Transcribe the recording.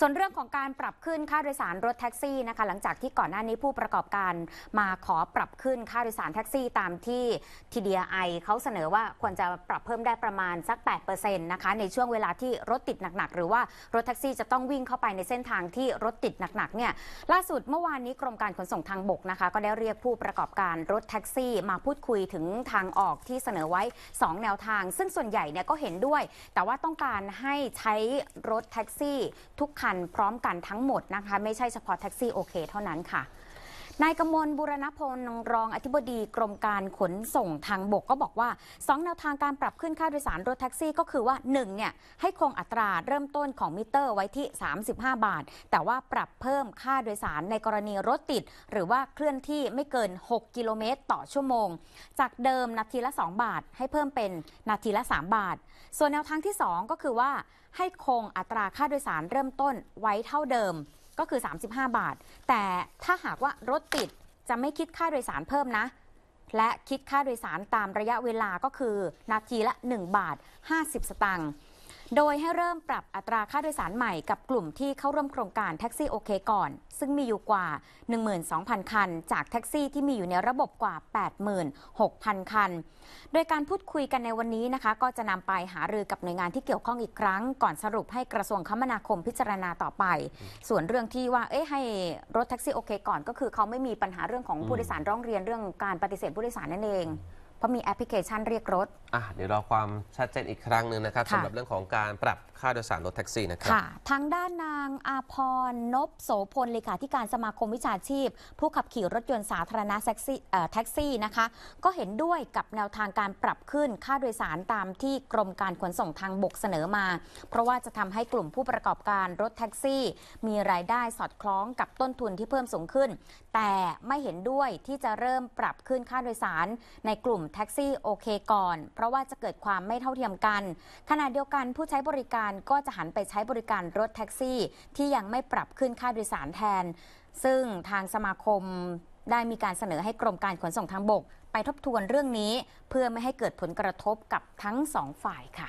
ส่วนเรื่องของการปรับขึ้นค่าโดยสารรถแท็กซี่นะคะ หลังจากที่ก่อนหน้านี้ผู้ประกอบการมาขอปรับขึ้นค่าโดยสารแท็กซี่ตามที่ทีีเดยไอเขาเสนอว่าควรจะปรับเพิ่มได้ประมาณสัก8%นะคะในช่วงเวลาที่รถติดหนักๆ หรือว่ารถแท็กซี่จะต้องวิ่งเข้าไปในเส้นทางที่รถติดหนักๆเนี่ยล่าสุดเมื่อวานนี้กรมการขนส่งทางบกนะคะ ก็ได้เรียกผู้ประกอบการรถแท็กซี่ มาพูดคุยถึงทางออกที่เสนอไว้ 2 แนวทาง ซึ่งส่วนใหญ่เนี่ยก็เห็นด้วย แต่ว่าต้องการให้ใช้รถแท็กซี่ทุกคันคันพร้อมกันทั้งหมดนะคะ ไม่ใช่เฉพาะแท็กซี่โอเคเท่านั้นค่ะนายกมลบุรณพลรองอธิบดีกรมการขนส่งทางบกก็บอกว่า 2 แนวทางการปรับขึ้นค่าโดยสารรถแท็กซี่ก็คือว่า1เนี่ยให้คงอัตราเริ่มต้นของมิเตอร์ไว้ที่ 35 บาท แต่ว่าปรับเพิ่มค่าโดยสารในกรณีรถติด หรือว่าเคลื่อนที่ไม่เกิน 6 กิโลเมตรต่อชั่วโมง จากเดิมนาทีละ 2 บาทให้เพิ่มเป็นนาทีละ3บาท ส่วนแนวทางที่ 2 ก็คือว่าให้คงอัตราค่าโดยสารเริ่มต้นไว้เท่าเดิมก็คือ 35 บาท แต่ถ้าหากว่ารถติด จะไม่คิดค่าโดยสารเพิ่มนะ และคิดค่าโดยสารตามระยะเวลาก็คือ นาทีละ 1 บาท 50 สตางค์โดยให้เริ่มปรับอัตราค่าโดยสารใหม่กับกลุ่มที่เข้าร่วมโครงการแท็กซี่โอเค ก่อนซึ่งมีอยู่กว่า 12,000 คัน จากแท็กซี่ที่มีอยู่ในระบบกว่า 86,000 คัน โดยการพูดคุยกันในวันนี้นะคะก็จะนำไปหารือกับหน่วยงานที่เกี่ยวข้องอีกครั้ง ก่อนสรุปให้กระทรวงคมนาคมพิจารณาต่อไป ส่วนเรื่องที่ว่าเอ๊ะให้รถแท็กซี่โอเค ก่อน ก็คือเขาไม่มีปัญหาเรื่องของผู้โดยสารร้องเรียนเรื่องการปฏิเสธผู้โดยสารนั่นเองพราะมีแอปพลิเคชันเรียกรถ อ่ะเดี๋ยวรอความชัดเจนอีกครั้งหนึ่งนะครับสำหรับเรื่องของการปรับค่าโดยสารรถแท็กซี่นะครับค่ะทางด้านนางอาพรนบโสพลเลขาธิการสมาคมวิชาชีพ ผู้ขับขี่รถยนต์สาธารณะแท็กซี่แท็กซี่นะคะ ก็เห็นด้วยกับแนวทางการปรับขึ้นค่าโดยสารตามที่กรมการขนส่งทางบกเสนอมา เพราะว่าจะทำให้กลุ่มผู้ประกอบการรถแท็กซี่ มีรายได้สอดคล้องกับต้นทุนที่เพิ่มสูงขึ้น แต่ไม่เห็นด้วยที่จะเริ่มปรับขึ้นค่าโดยสารในกลุ่มแท็กซี่โอเคก่อน เพราะว่าจะเกิดความไม่เท่าเทียมกันขณะเดียวกันผู้ใช้บริการก็จะหันไปใช้บริการรถแท็กซี่ ที่ยังไม่ปรับขึ้นค่าโดยสารแทน ซึ่งทางสมาคม ได้มีการเสนอให้กรมการขนส่งทางบก ไปทบทวนเรื่องนี้เพื่อไม่ให้เกิดผลกระทบกับทั้งสองฝ่ายค่ะ